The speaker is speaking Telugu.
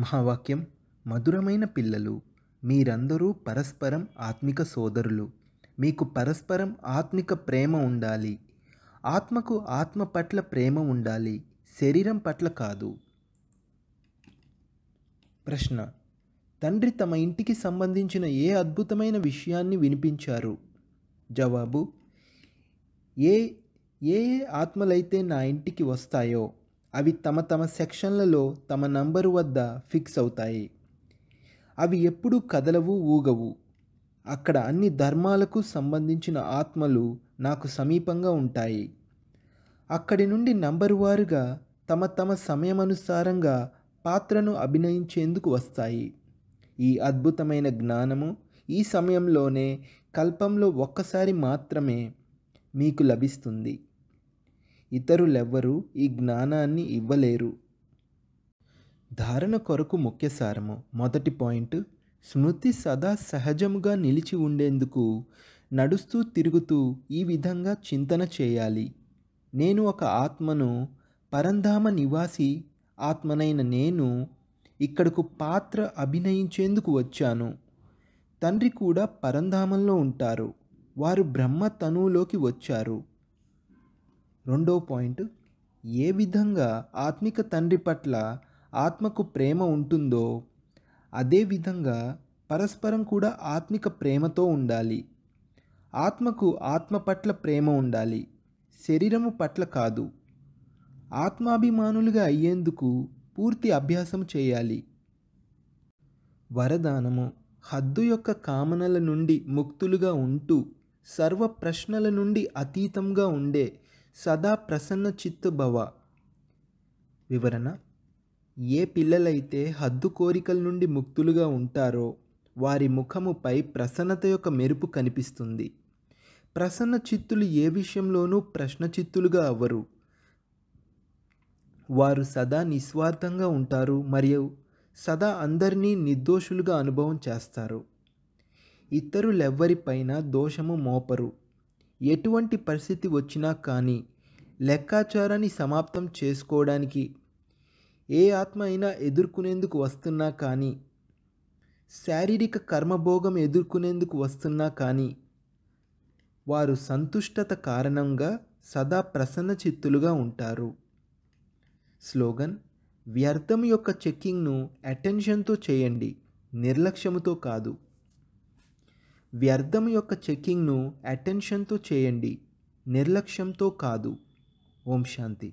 మహావాక్యం మధురమైన పిల్లలు మీరందరూ పరస్పరం ఆత్మిక సోదరులు మీకు పరస్పరం ఆత్మిక ప్రేమ ఉండాలి ఆత్మకు ఆత్మ పట్ల ప్రేమ ఉండాలి శరీరం పట్ల కాదు ప్రశ్న తండ్రి తమ ఇంటికి సంబంధించిన ఏ అద్భుతమైన విషయాన్ని వినిపించారు జవాబు ఏ ఏ ఆత్మలైతే నా ఇంటికి వస్తాయో అవి తమ తమ సెక్షన్లలో తమ నంబరు వద్ద ఫిక్స్ అవుతాయి అవి ఎప్పుడూ కదలవు ఊగవు అక్కడ అన్ని ధర్మాలకు సంబంధించిన ఆత్మలు నాకు సమీపంగా ఉంటాయి అక్కడి నుండి నంబరు వారుగా తమ తమ సమయమనుసారంగా పాత్రను అభినయించేందుకు వస్తాయి ఈ అద్భుతమైన జ్ఞానము ఈ సమయంలోనే కల్పంలో ఒక్కసారి మాత్రమే మీకు లభిస్తుంది ఇతరులెవ్వరూ ఈ జ్ఞానాన్ని ఇవ్వలేరు ధారణ కొరకు ముఖ్య సారము మొదటి పాయింట్ స్మృతి సదా సహజముగా నిలిచి ఉండేందుకు నడుస్తూ తిరుగుతూ ఈ విధంగా చింతన చేయాలి నేను ఒక ఆత్మను పరంధామ నివాసి ఆత్మనైన నేను ఇక్కడకు పాత్ర అభినయించేందుకు వచ్చాను తండ్రి కూడా పరంధామంలో ఉంటారు వారు బ్రహ్మ తనువులోకి వచ్చారు రెండో పాయింట్ ఏ విధంగా ఆత్మిక తండ్రి పట్ల ఆత్మకు ప్రేమ ఉంటుందో అదే విధంగా పరస్పరం కూడా ఆత్మిక ప్రేమతో ఉండాలి ఆత్మకు ఆత్మ పట్ల ప్రేమ ఉండాలి శరీరము పట్ల కాదు ఆత్మాభిమానులుగా అయ్యేందుకు పూర్తి అభ్యాసం చేయాలి వరదానము హద్దు యొక్క కామనల నుండి ముక్తులుగా ఉంటూ సర్వ ప్రశ్నల నుండి అతీతంగా ఉండే సదా ప్రసన్న చిత్తు భవ వివరణ ఏ పిల్లలైతే హద్దు కోరికల నుండి ముక్తులుగా ఉంటారో వారి ముఖముపై ప్రసన్నత యొక్క మెరుపు కనిపిస్తుంది ప్రసన్న చిత్తులు ఏ విషయంలోనూ ప్రశ్న చిత్తులుగా అవ్వరు వారు సదా నిస్వార్థంగా ఉంటారు మరియు సదా అందరినీ నిర్దోషులుగా అనుభవం చేస్తారు ఇతరులెవ్వరిపైన దోషము మోపరు ఎటువంటి పరిస్థితి వచ్చినా కానీ లెక్కాచారాన్ని సమాప్తం చేసుకోవడానికి ఏ ఆత్మ అయినా ఎదుర్కొనేందుకు వస్తున్నా కానీ శారీరక కర్మభోగం ఎదుర్కొనేందుకు వస్తున్నా కానీ వారు సంతుష్టత కారణంగా సదా ప్రసన్న చిత్తులుగా ఉంటారు స్లోగన్ వ్యర్థం యొక్క చెక్కింగ్ను అటెన్షన్తో చేయండి నిర్లక్ష్యముతో కాదు వ్యర్థం యొక్క చెక్కింగ్ను అటెన్షన్తో చేయండి నిర్లక్ష్యంతో కాదు ఓం శాంతి